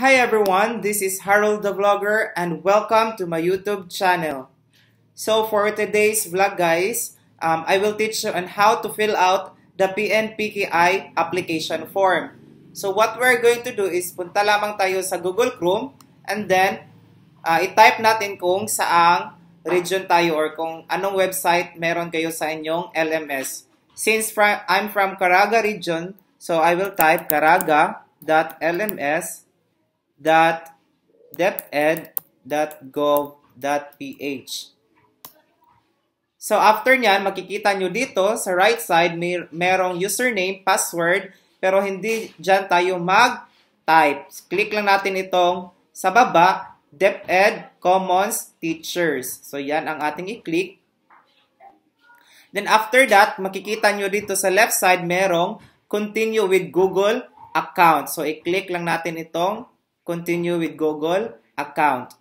Hi everyone, this is Harold the Vlogger and welcome to my YouTube channel. So for today's vlog guys, um, I will teach you on how to fill out the PNPKI application form. So what we're going to do is punta lamang tayo sa Google Chrome and then uh, i-type natin kung saang region tayo or kung anong website meron kayo sa inyong LMS. Since from, I'm from Caraga region, so I will type caraga.lms.com www.deped.gov.ph. So, after nyan, makikita nyo dito sa right side, may, merong username, password, pero hindi dyan tayo mag-type. Click lang natin itong sa baba, DepEd Commons Teachers. So, yan ang ating i-click. Then, after that, makikita nyo dito sa left side, merong continue with Google account. So, i-click lang natin itong continue with Google account.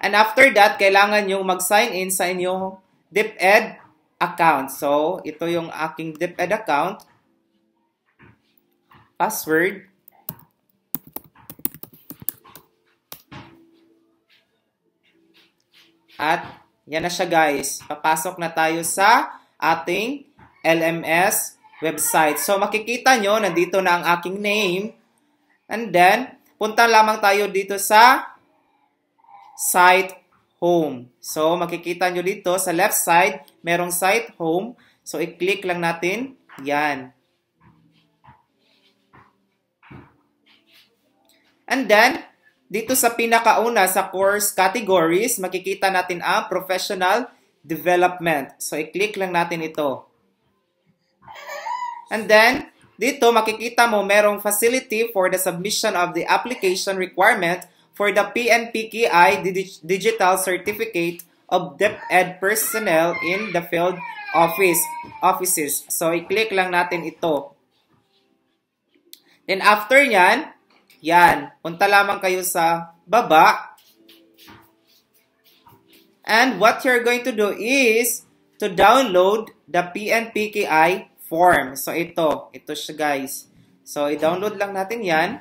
And after that, kailangan yung mag-sign in sa inyong DepEd account. So, ito yung aking DepEd account. Password. At yan na siya guys. Papasok na tayo sa ating LMS website. So, makikita nyo, nandito na ang aking name. And then, punta lamang tayo dito sa site home. So, makikita nyo dito sa left side, merong site home. So, i-click lang natin. Yan. And then, dito sa pinakauna sa course categories, makikita natin ang professional development. So, i-click lang natin ito. And then, dito makikita mo merong facility for the submission of the application requirement for the PNPKI Digital Certificate of DepEd Personnel in the Field Office Offices. So, i-click lang natin ito. Then, after yan, yan, punta lamang kayo sa baba. And what you're going to do is to download the PNPKI form. So, ito. Ito siya, guys. So, i-download lang natin yan.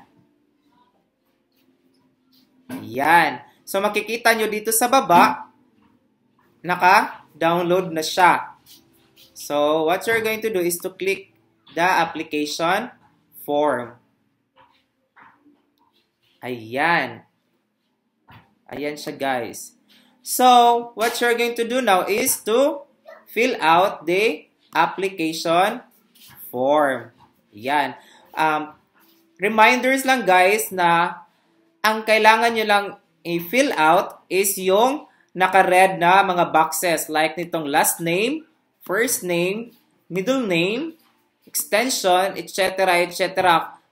Yan. So, makikita nyo dito sa baba, naka-download na siya. So, what you're going to do is to click the application form. Ayan. Ayan siya, guys. So, what you're going to do now is to fill out the application form. Yan. Um, reminders lang guys na ang kailangan nyo lang i-fill out is yung naka-red na mga boxes like nitong last name, first name, middle name, extension, etc. etc.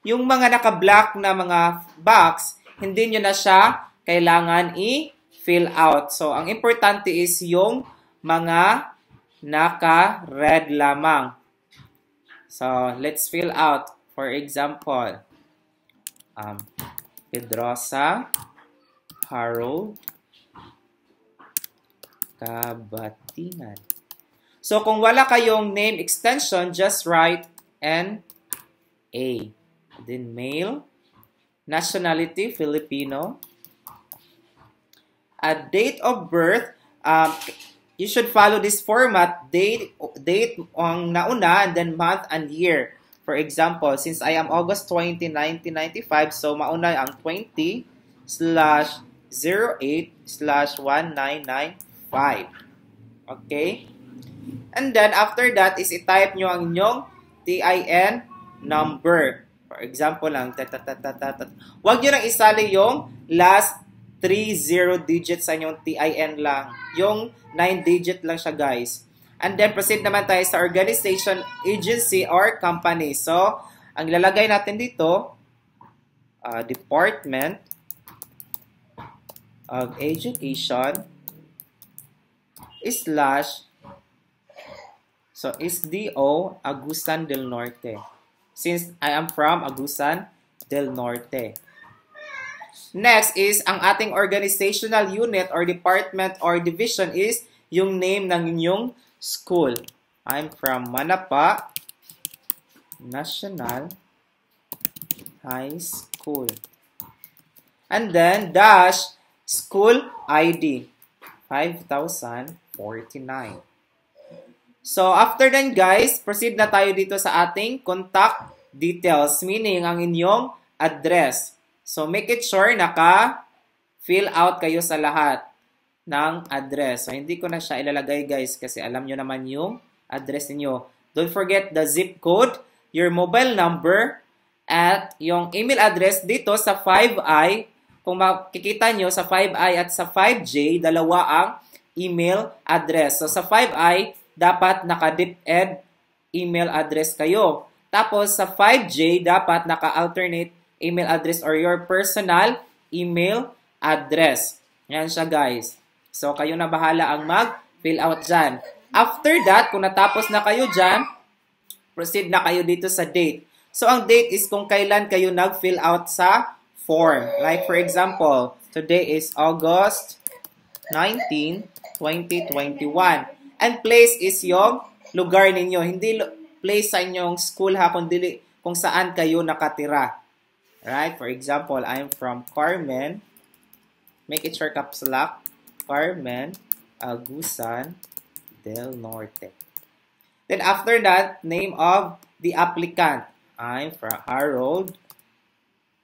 Yung mga naka-black na mga box, hindi nyo na siya kailangan i-fill out. So, ang importante is yung mga naka-red lamang. So, let's fill out. For example, um, Pedrosa Harold Kabatingan. So, kung wala kayong name extension, just write N-A. Then, male. Nationality, Filipino. A date of birth, um, you should follow this format, date, date ang nauna, and then month and year. For example, since I am August 20, 1995, so mauna ang 20 slash 08 slash 1995. Okay? And then, after that, is i-type nyo ang inyong TIN number. For example lang, ta ta ta ta ta. Huwag nyo nang isali yung last 30 digits sa inyong TIN lang. Yung 9 digit lang siya guys. And then proceed naman tayo sa organization, agency, or company. So, ang ilalagay natin dito, uh, Department of Education slash so is DO Agusan del Norte. Since I am from Agusan del Norte. Next is, ang ating organizational unit or department or division is yung name ng inyong school. I'm from Manapa National High School. And then, dash, school ID, 5,049. So, after then guys, proceed na tayo dito sa ating contact details, meaning ang inyong address. So, make it sure naka-fill out kayo sa lahat ng address. So, hindi ko na siya ilalagay guys kasi alam nyo naman yung address niyo. Don't forget the zip code, your mobile number, at yung email address dito sa 5i. Kung makikita nyo sa 5i at sa 5j, dalawa ang email address. So, sa 5i, dapat naka-diped dip email address kayo. Tapos, sa 5j, dapat naka-alternate email address or your personal email address. Yan siya guys. So kayo na bahala ang mag-fill out dyan. After that, kung natapos na kayo dyan, proceed na kayo dito sa date. So ang date is kung kailan kayo nag-fill out sa form. Like for example, today is August 19, 2021. And place is yung lugar ninyo. Hindi place sa inyong school ha, kung, dili, kung saan kayo nakatira. Right? For example, I'm from Carmen. Make it sure caps lock. Carmen Agusan del Norte. Then after that, name of the applicant. I'm from Harold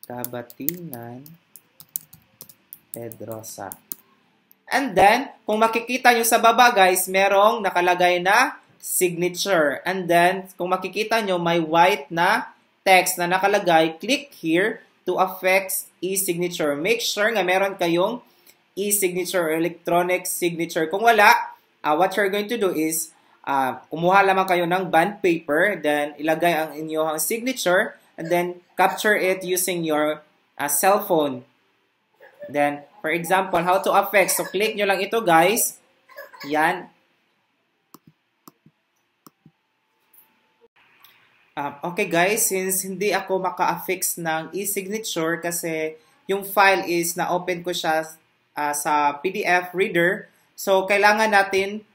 Kabatingan Pedrosa. And then, kung makikita nyo sa baba guys, merong nakalagay na signature. And then, kung makikita nyo, may white na text na nakalagay, click here to affect e-signature. Make sure nga meron kayong e-signature or electronic signature. Kung wala, uh, what you're going to do is uh, kumuha lamang kayo ng bond paper, then ilagay ang inyong signature, and then capture it using your uh, ah, cell phone. Then, for example, how to affect. So, click nyo lang ito, guys. Yan. Um, okay guys, since hindi ako maka-affix ng e-signature kasi yung file is na-open ko siya uh, sa PDF reader. So, kailangan natin,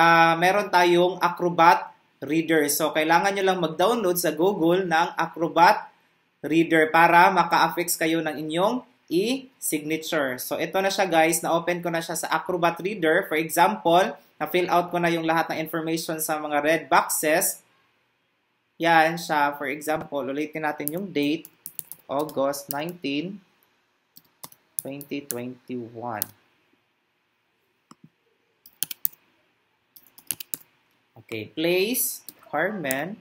uh, meron tayong Acrobat Reader. So, kailangan nyo lang mag-download sa Google ng Acrobat Reader para maka-affix kayo ng inyong e-signature. So, ito na siya guys. Na-open ko na siya sa Acrobat Reader. For example, na-fill out ko na yung lahat ng information sa mga red boxes yan siya. For example, ulitin natin yung date, August 19, 2021. Okay, place, Carmen,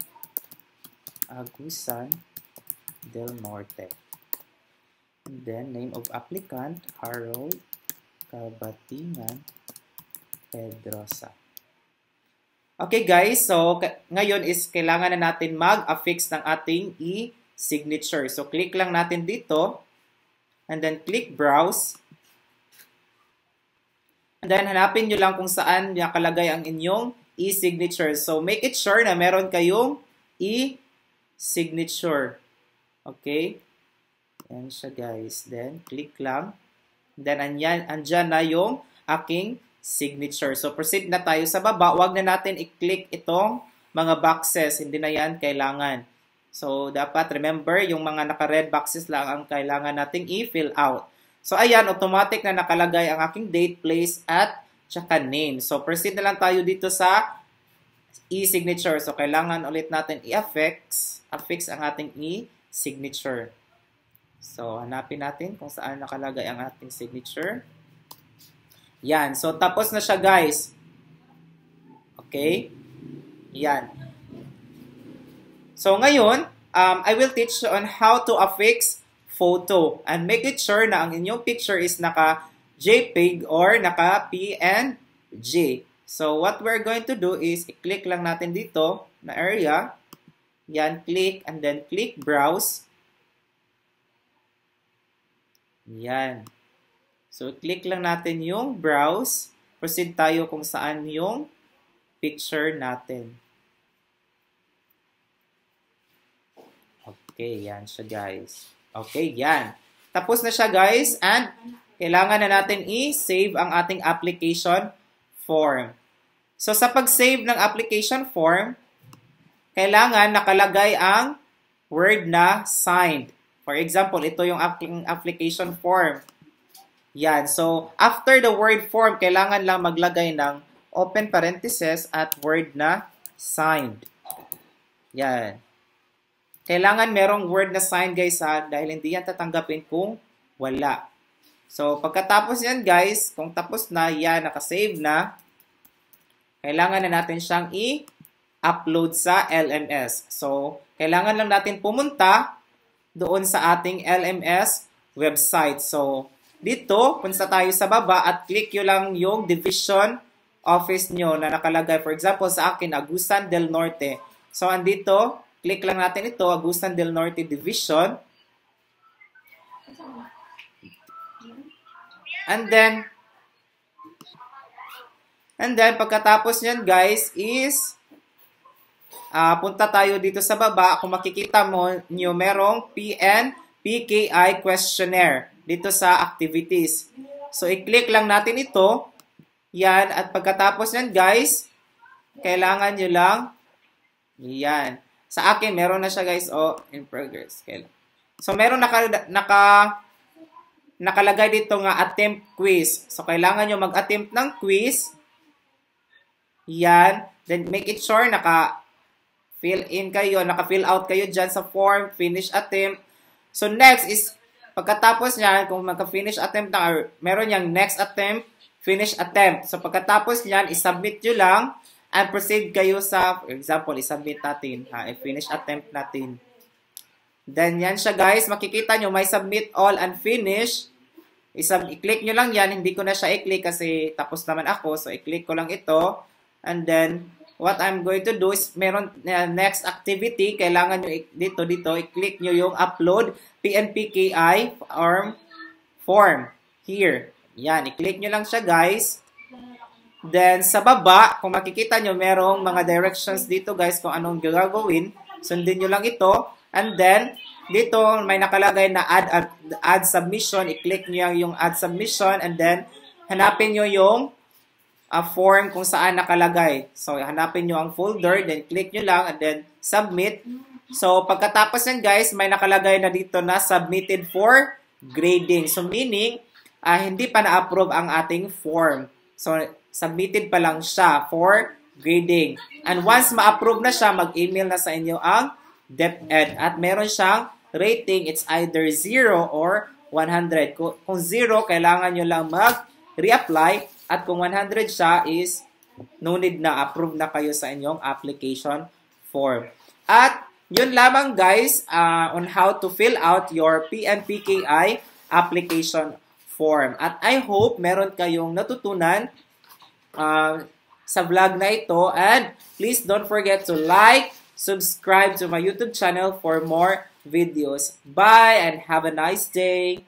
Agusan, Del Norte. And then, name of applicant, Harold Cabatingan Pedrosa. Okay guys, so ngayon is kailangan na natin mag-affix ng ating e-signature. So click lang natin dito and then click browse. And then hanapin nyo lang kung saan nakalagay ang inyong e-signature. So make it sure na meron kayong e-signature. Okay? Yan siya guys. Then click lang. And then andyan, andyan na yung aking signature. So, proceed na tayo sa baba. Huwag na natin i-click itong mga boxes. Hindi na yan kailangan. So, dapat remember, yung mga naka-red boxes lang ang kailangan nating i-fill out. So, ayan, automatic na nakalagay ang aking date, place, at tsaka name. So, proceed na lang tayo dito sa e-signature. So, kailangan ulit natin i-affix, affix ang ating e-signature. So, hanapin natin kung saan nakalagay ang ating signature. Yan. So, tapos na siya, guys. Okay? Yan. So, ngayon, um, I will teach you on how to affix photo and make it sure na ang inyong picture is naka JPEG or naka PNG. So, what we're going to do is, i-click lang natin dito na area. Yan, click, and then click browse. Yan. So, click lang natin yung browse. Proceed tayo kung saan yung picture natin. Okay, yan siya guys. Okay, yan. Tapos na siya guys and kailangan na natin i-save ang ating application form. So, sa pag-save ng application form, kailangan nakalagay ang word na signed. For example, ito yung application form. Yan. So, after the word form, kailangan lang maglagay ng open parenthesis at word na signed. Yan. Kailangan merong word na signed, guys, ha? Dahil hindi yan tatanggapin kung wala. So, pagkatapos yan, guys, kung tapos na, yan, nakasave na, kailangan na natin siyang i-upload sa LMS. So, kailangan lang natin pumunta doon sa ating LMS website. So, dito, punta tayo sa baba at click nyo lang yung division office nyo na nakalagay. For example, sa akin, Agusan del Norte. So, andito, click lang natin ito, Agusan del Norte Division. And then, and then, pagkatapos nyan, guys, is, uh, punta tayo dito sa baba. Kung makikita mo nyo, merong PN, PKI questionnaire dito sa activities. So, i-click lang natin ito. Yan. At pagkatapos yan, guys, kailangan nyo lang. Yan. Sa akin, meron na siya, guys. O, oh, in progress. So, meron naka, naka, nakalagay dito nga attempt quiz. So, kailangan nyo mag-attempt ng quiz. Yan. Then, make it sure naka fill in kayo, naka-fill out kayo dyan sa form, finish attempt. So, next is Pagkatapos niyan, kung magka-finish attempt na, or meron niyang next attempt, finish attempt. So pagkatapos niyan, isubmit nyo lang and proceed kayo sa, for example, isubmit natin, ha, finish attempt natin. Then yan siya guys, makikita nyo may submit all and finish. Isub I-click nyo lang yan, hindi ko na siya i-click kasi tapos naman ako. So i-click ko lang ito and then what I'm going to do is meron uh, next activity, kailangan nyo dito dito, i-click nyo yung upload PNPKI form form here. Yan, i-click nyo lang siya guys. Then sa baba, kung makikita nyo, merong mga directions dito guys kung anong gagawin. Sundin nyo lang ito. And then, dito may nakalagay na add, add, add submission. I-click nyo yung add submission and then hanapin nyo yung a form kung saan nakalagay. So, hanapin nyo ang folder, then click nyo lang, and then submit. So, pagkatapos yan guys, may nakalagay na dito na submitted for grading. So, meaning, uh, hindi pa na-approve ang ating form. So, submitted pa lang siya for grading. And once ma-approve na siya, mag-email na sa inyo ang DepEd. At meron siyang rating, it's either 0 or 100. Kung 0, kailangan nyo lang mag-reapply at kung 100 siya is no need na approve na kayo sa inyong application form. At yun lamang guys uh, on how to fill out your PNPKI application form. At I hope meron kayong natutunan uh, sa vlog na ito. And please don't forget to like, subscribe to my YouTube channel for more videos. Bye and have a nice day!